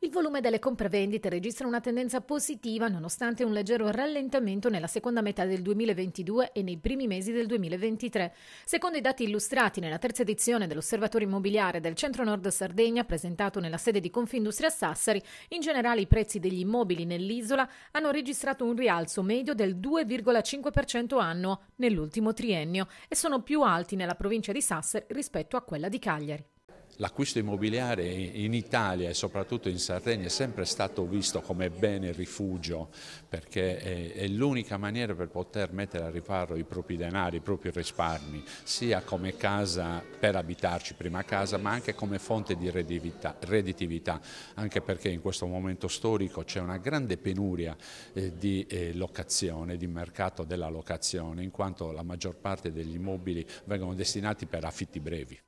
Il volume delle compravendite registra una tendenza positiva nonostante un leggero rallentamento nella seconda metà del 2022 e nei primi mesi del 2023. Secondo i dati illustrati nella terza edizione dell'Osservatorio Immobiliare del Centro-Nord Sardegna, presentato nella sede di Confindustria Sassari, in generale i prezzi degli immobili nell'isola hanno registrato un rialzo medio del 2,5% annuo nell'ultimo triennio e sono più alti nella provincia di Sassari rispetto a quella di Cagliari. L'acquisto immobiliare in Italia e soprattutto in Sardegna è sempre stato visto come bene rifugio perché è, l'unica maniera per poter mettere a riparo i propri denari, i propri risparmi, sia come casa per abitarci, prima casa, ma anche come fonte di redditività, anche perché in questo momento storico c'è una grande penuria eh, di eh, locazione, di mercato della locazione, in quanto la maggior parte degli immobili vengono destinati per affitti brevi.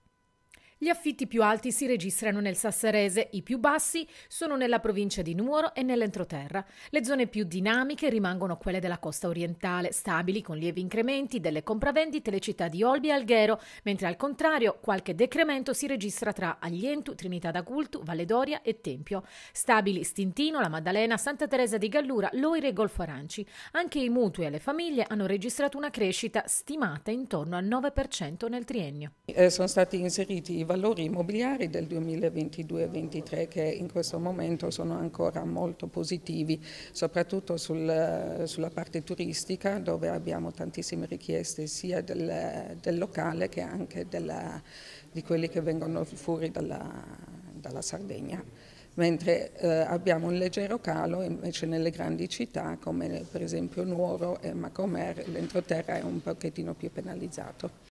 Gli affitti più alti si registrano nel Sassarese, i più bassi sono nella provincia di Nuoro e nell'entroterra. Le zone più dinamiche rimangono quelle della costa orientale, stabili con lievi incrementi delle compravendite le città di Olbia e Alghero, mentre al contrario qualche decremento si registra tra Aglientu, Trinità da Cultu, Valledoria e Tempio. Stabili Stintino, La Maddalena, Santa Teresa di Gallura, Loire e Golfo Aranci. Anche i mutui alle famiglie hanno registrato una crescita stimata intorno al 9% nel triennio. Eh, sono stati inseriti i valori immobiliari del 2022-2023 che in questo momento sono ancora molto positivi, soprattutto sul, sulla parte turistica dove abbiamo tantissime richieste sia del, del locale che anche della, di quelli che vengono fuori dalla, dalla Sardegna mentre eh, abbiamo un leggero calo invece nelle grandi città come per esempio Nuoro e eh, Macomer, l'entroterra è un pochettino più penalizzato.